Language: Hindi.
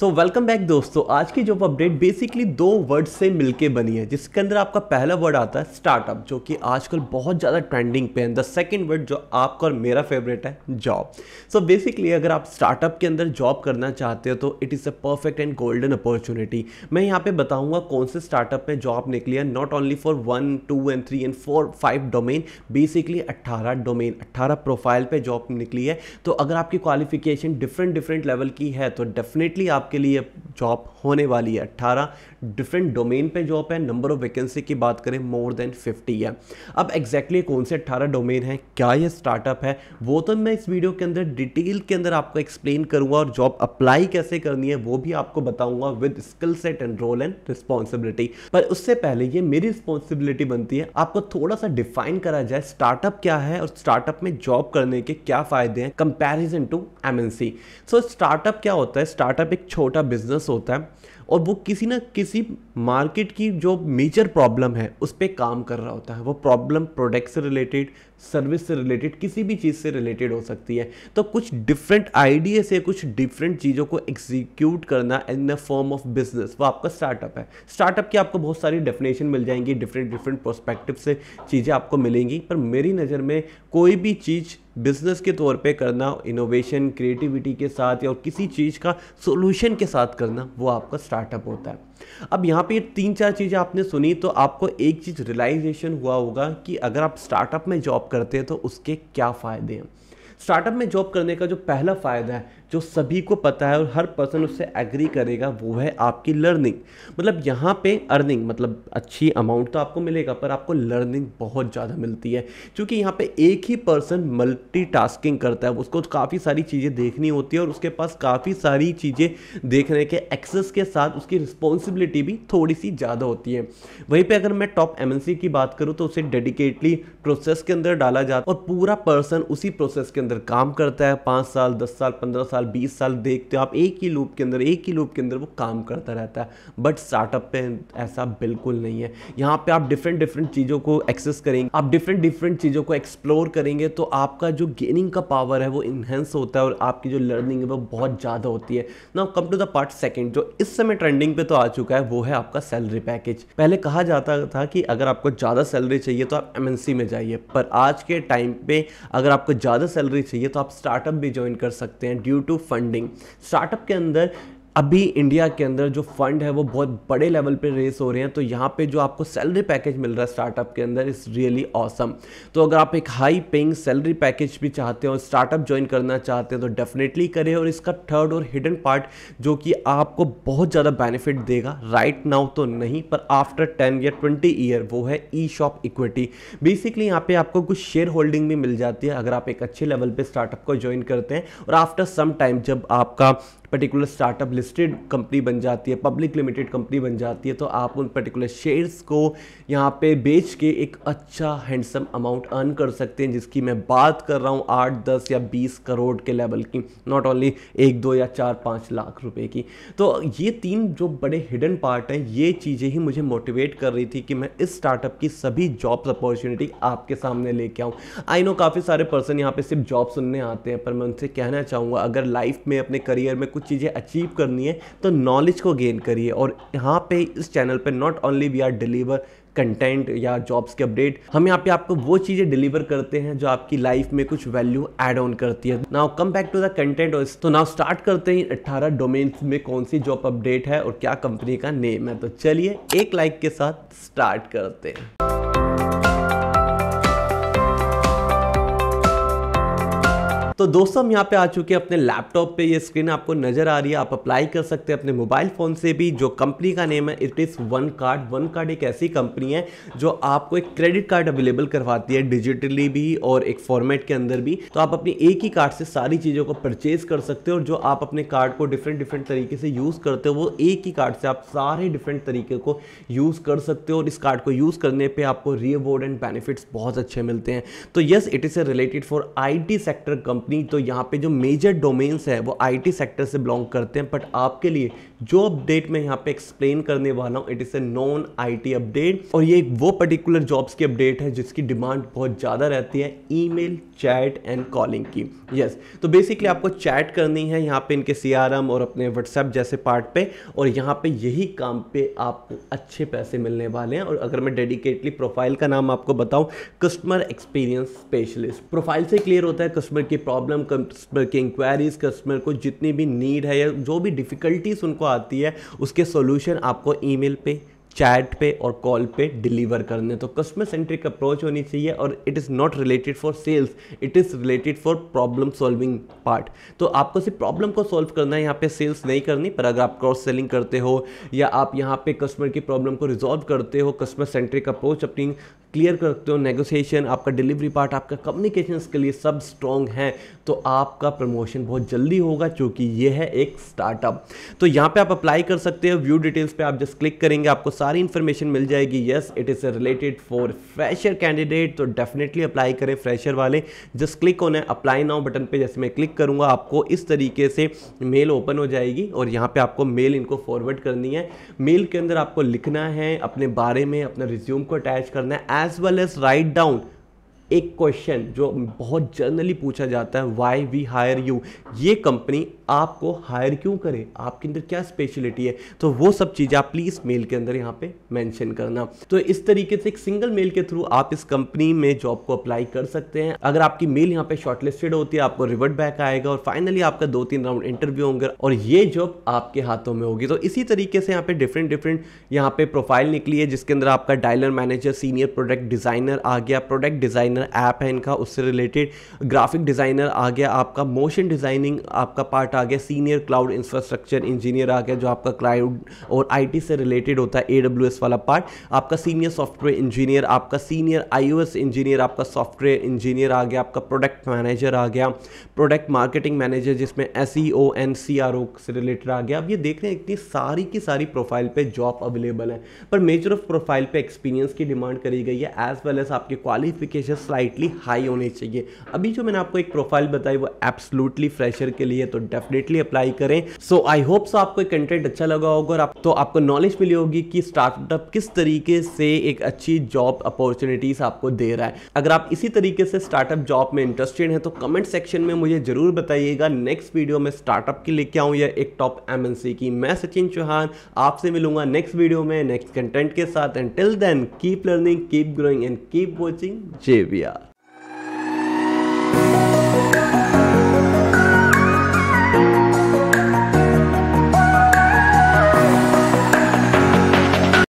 सो वेलकम बैक दोस्तों आज की जॉब अपडेट बेसिकली दो वर्ड से मिलके बनी है जिसके अंदर आपका पहला वर्ड आता है स्टार्टअप जो कि आजकल बहुत ज़्यादा ट्रेंडिंग पे है द सेकंड वर्ड जो आपका और मेरा फेवरेट है जॉब सो बेसिकली अगर आप स्टार्टअप के अंदर जॉब करना चाहते हो तो it is a perfect and golden opportunity मैं यहाँ पर बताऊँगा कौन से स्टार्टअप में जॉब निकली है not only for one two and three and four five domain basically अट्ठारह डोमेन अट्ठारह प्रोफाइल पर जॉब निकली है तो अगर आपकी क्वालिफिकेशन डिफरेंट डिफरेंट लेवल की है तो डेफिनेटली आप आपके लिए जॉब होने वाली है 18 डिफरेंट डोमेन पे जॉब है नंबर ऑफ वैकेंसी की बात करें मोर देन 50 है अब एग्जैक्टली exactly कौन से 18 डोमेन है क्या ये स्टार्टअप है वो तो मैं इस वीडियो के अंदर डिटेल के अंदर आपको एक्सप्लेन करूंगा और जॉब अप्लाई कैसे करनी है वो भी आपको बताऊंगा with skill set and role and responsibility पर उससे पहले ये मेरी रिस्पॉन्सिबिलिटी बनती है आपको थोड़ा सा डिफाइन करा जाए स्टार्टअप क्या है और स्टार्टअप में जॉब करने के क्या फायदे हैं comparison to MNC so startup क्या होता है स्टार्टअप एक छोटा बिजनेस फोकस होता है और वो किसी ना किसी मार्केट की जो मेजर प्रॉब्लम है उस पर काम कर रहा होता है वो प्रॉब्लम प्रोडक्ट से रिलेटेड सर्विस से रिलेटेड किसी भी चीज़ से रिलेटेड हो सकती है तो कुछ डिफरेंट आइडिया से कुछ डिफरेंट चीज़ों को एग्जीक्यूट करना in the form of business वो आपका स्टार्टअप है स्टार्टअप की आपको बहुत सारी डेफिनेशन मिल जाएंगी डिफरेंट डिफरेंट प्रोस्पेक्टिव से चीज़ें आपको मिलेंगी पर मेरी नज़र में कोई भी चीज़ बिजनेस के तौर पे करना इनोवेशन क्रिएटिविटी के साथ या और किसी चीज़ का सॉल्यूशन के साथ करना वो आपका स्टार्टअप होता है अब यहाँ पे ये तीन चार चीज़ें आपने सुनी तो आपको एक चीज़ रियलाइजेशन हुआ होगा कि अगर आप स्टार्टअप में जॉब करते हैं तो उसके क्या फ़ायदे हैं स्टार्टअप में जॉब करने का जो पहला फ़ायदा है जो सभी को पता है और हर पर्सन उससे एग्री करेगा वो है आपकी लर्निंग मतलब यहाँ पे अर्निंग मतलब अच्छी अमाउंट तो आपको मिलेगा पर आपको लर्निंग बहुत ज़्यादा मिलती है क्योंकि यहाँ पे एक ही पर्सन मल्टी करता है उसको काफ़ी सारी चीज़ें देखनी होती है और उसके पास काफ़ी सारी चीज़ें देखने के एक्सेस के साथ उसकी रिस्पॉन्सिबिलिटी भी थोड़ी सी ज़्यादा होती है वहीं पर अगर मैं टॉप एम की बात करूँ तो उसे डेडिकेटली प्रोसेस के अंदर डाला जाता और पूरा पर्सन उसी प्रोसेस के अंदर काम करता है पाँच साल दस साल पंद्रह साल बीस साल देखते हो आप एक ही लूप के अंदर एक ही लूप के अंदर वो काम करता रहता है बट स्टार्टअप पे ऐसा बिल्कुल नहीं है यहाँ पे आप डिफरेंट डिफरेंट चीज़ों को एक्सेस करेंगे आप डिफरेंट डिफरेंट चीज़ों को एक्सप्लोर करेंगे तो आपका जो गेनिंग का पावर है वो इन्हेंस होता है और आपकी जो लर्निंग है वो बहुत ज़्यादा होती है ना come to the part second जो इस समय ट्रेंडिंग पे तो आ चुका है वो है आपका सैलरी पैकेज पहले कहा जाता था कि अगर आपको ज़्यादा सैलरी चाहिए तो आप एम में जाइए पर आज के टाइम पे अगर आपको ज़्यादा सैलरी चाहिए तो आप स्टार्टअप भी ज्वाइन कर सकते हैं ड्यू टू फंडिंग स्टार्टअप के अंदर अभी इंडिया के अंदर जो फंड है वो बहुत बड़े लेवल पे रेस हो रहे हैं तो यहाँ पे जो आपको सैलरी पैकेज मिल रहा है स्टार्टअप के अंदर इज़ रियली ऑसम तो अगर आप एक हाई पेइंग सैलरी पैकेज भी चाहते हो स्टार्टअप ज्वाइन करना चाहते हो तो डेफिनेटली करें और इसका थर्ड और हिडन पार्ट जो कि आपको बहुत ज़्यादा बेनिफिट देगा राइट right नाउ तो नहीं पर आफ्टर टेन या ट्वेंटी ईयर वो है ई शॉप इक्विटी बेसिकली यहाँ पे आपको कुछ शेयर होल्डिंग भी मिल जाती है अगर आप एक अच्छे लेवल पर स्टार्टअप को ज्वाइन करते हैं और आफ्टर सम टाइम जब आपका पर्टिकुलर स्टार्टअप लिस्टेड कंपनी बन जाती है पब्लिक लिमिटेड कंपनी बन जाती है तो आप उन पर्टिकुलर शेयर्स को यहाँ पे बेच के एक अच्छा हैंडसम अमाउंट अर्न कर सकते हैं जिसकी मैं बात कर रहा हूँ आठ दस या बीस करोड़ के लेवल की नॉट ओनली एक दो या चार पाँच लाख रुपए की तो ये तीन जो बड़े हिडन पार्ट हैं ये चीज़ें ही मुझे मोटिवेट कर रही थी कि मैं इस स्टार्टअप की सभी जॉब्स अपॉर्चुनिटी आपके सामने लेके आऊँ आई नो काफ़ी सारे पर्सन यहाँ पे सिर्फ जॉब सुनने आते हैं पर मैं उनसे कहना चाहूँगा अगर लाइफ में अपने करियर में कुछ चीज़ें अचीव करनी करनी है तो नॉलेज को गेन करिए और यहाँ पे इस चैनल पे not only we are deliver content या जॉब्स के अपडेट हम यहाँ पे आपको वो चीज़ें डिलीवर करते हैं जो आपकी लाइफ में कुछ वैल्यू एड ऑन करती है now come back to the content तो नाउ स्टार्ट करते हैं 18 डोमेन्स में कौन सी जॉब अपडेट है और क्या कंपनी का नेम है तो चलिए एक लाइक के साथ स्टार्ट करते हैं तो दोस्तों हम यहाँ पे आ चुके हैं अपने लैपटॉप पे ये स्क्रीन आपको नजर आ रही है आप अप्लाई कर सकते हैं अपने मोबाइल फ़ोन से भी जो कंपनी का नेम है it is one card one card एक ऐसी कंपनी है जो आपको एक क्रेडिट कार्ड अवेलेबल करवाती है डिजिटली भी और एक फॉर्मेट के अंदर भी तो आप अपनी एक ही कार्ड से सारी चीज़ों को परचेज कर सकते हो और जो आप अपने कार्ड को डिफरेंट डिफरेंट तरीके से यूज़ करते हो वो एक ही कार्ड से आप सारे डिफरेंट तरीके को यूज़ कर सकते हो और इस कार्ड को यूज़ करने पर आपको रिवॉर्ड एंड बेनिफिट्स बहुत अच्छे मिलते हैं तो yes it is a related for I sector company company तो यहाँ पे जो मेजर डोमेन्स है वो आईटी सेक्टर से बिलोंग करते हैं बट आपके लिए जो अपडेट मैं यहाँ पे एक्सप्लेन करने वाला हूँ it is a non IT update और ये वो पर्टिकुलर जॉब्स की अपडेट है जिसकी डिमांड बहुत ज़्यादा रहती है ईमेल चैट एंड कॉलिंग की यस yes. तो बेसिकली आपको चैट करनी है यहाँ पे इनके सी और अपने व्हाट्सएप जैसे पार्ट पे और यहाँ पे यही काम पे आपको अच्छे पैसे मिलने वाले हैं और अगर मैं डेडिकेटली प्रोफाइल का नाम आपको बताऊँ कस्टमर एक्सपीरियंस स्पेशलिस्ट प्रोफाइल से क्लियर होता है कस्टमर की प्रॉब्लम कस्टमर की इंक्वायरीज कस्टमर को जितनी भी नीड है या जो भी डिफ़िकल्टीज उनको आती है उसके सोल्यूशन आपको ईमेल पे चैट पे और कॉल पे डिलीवर करने तो कस्टमर सेंट्रिक अप्रोच होनी चाहिए और it is not related for sales it is related for problem solving part तो आपको सिर्फ प्रॉब्लम को सॉल्व करना है यहाँ पे सेल्स नहीं करनी पर अगर आप क्रॉस सेलिंग करते हो या आप यहाँ पे कस्टमर की प्रॉब्लम को रिजॉल्व करते हो कस्टमर सेंट्रिक अप्रोच अपनी क्लियर करते हो नेगोशिएशन आपका डिलीवरी पार्ट आपका कम्युनिकेशन के लिए सब स्ट्रॉन्ग है तो आपका प्रमोशन बहुत जल्दी होगा क्योंकि ये है एक स्टार्टअप तो यहाँ पे आप अप्लाई कर सकते हो व्यू डिटेल्स पे आप जस्ट क्लिक करेंगे आपको सारी इन्फॉर्मेशन मिल जाएगी yes it is related for fresher candidate तो डेफिनेटली अप्लाई करें फ्रेशर वाले जस्ट क्लिक ऑन है अप्लाई नाउ बटन पे जैसे मैं क्लिक करूँगा आपको इस तरीके से मेल ओपन हो जाएगी और यहाँ पे आपको मेल इनको फॉरवर्ड करनी है मेल के अंदर आपको लिखना है अपने बारे में अपना रिज्यूम को अटैच करना है as well as write down एक क्वेश्चन जो बहुत जनरली पूछा जाता है वाई वी हायर यू ये कंपनी आपको हायर क्यों करे आपके अंदर क्या स्पेशलिटी है तो वो सब चीज़ें आप प्लीज़ मेल के अंदर यहाँ पे मेंशन करना तो इस तरीके से एक सिंगल मेल के थ्रू आप इस कंपनी में जॉब को अप्लाई कर सकते हैं अगर आपकी मेल यहाँ पे शॉर्टलिस्टेड होती है आपको रिवर्ट बैक आएगा और फाइनली आपका दो तीन राउंड इंटरव्यू होंगे और ये जॉब आपके हाथों में होगी तो इसी तरीके से यहाँ पे डिफरेंट डिफरेंट यहाँ पे प्रोफाइल निकली है जिसके अंदर आपका dialer manager senior product designer आ गया प्रोडक्ट डिजाइनर डिज़ाइनर ऐप है इनका उससे रिलेटेड ग्राफिक डिज़ाइनर आ गया आपका मोशन डिज़ाइनिंग आपका पार्ट आ गया सीनियर क्लाउड इंफ्रास्ट्रक्चर इंजीनियर आ गया जो आपका क्लाउड और आई से रिलेटेड होता है ए वाला पार्ट आपका सीनियर सॉफ्टवेयर इंजीनियर आपका सीनियर आई इंजीनियर आपका सॉफ्टवेयर इंजीनियर आ गया आपका प्रोडक्ट मैनेजर आ गया प्रोडक्ट मार्केटिंग मैनेजर जिसमें S E O N C R O से रिलेटेड आ गया अब ये देख रहे हैं इतनी सारी की सारी प्रोफाइल पे जॉब अवेलेबल है पर मेजर ऑफ प्रोफाइल पे एक्सपीरियंस की डिमांड करी गई है एज वेल एज आपके क्वालिफिकेशन स्लाइटली हाई होनी चाहिए अभी जो मैंने आपको एक प्रोफाइल बताई वो एब्सोलूटली फ्रेशर के लिए तो डेफिनेटली अप्लाई करें सो आई होप सो आपको कंटेंट अच्छा लगा होगा और आप तो आपको नॉलेज मिली होगी कि स्टार्टअप किस तरीके से एक अच्छी जॉब अपॉर्चुनिटीज आपको दे रहा है अगर आप इसी तरीके से स्टार्टअप जॉब में इंटरेस्टेड हैं तो कमेंट सेक्शन में मुझे जरूर बताइएगा नेक्स्ट वीडियो में स्टार्टअप की लेके आऊँ या एक टॉप एम की मैं सचिन चौहान आपसे मिलूंगा नेक्स्ट वीडियो में नेक्स्ट कंटेंट के साथ and till then keep learning keep growing and keep watching जेवी Arabia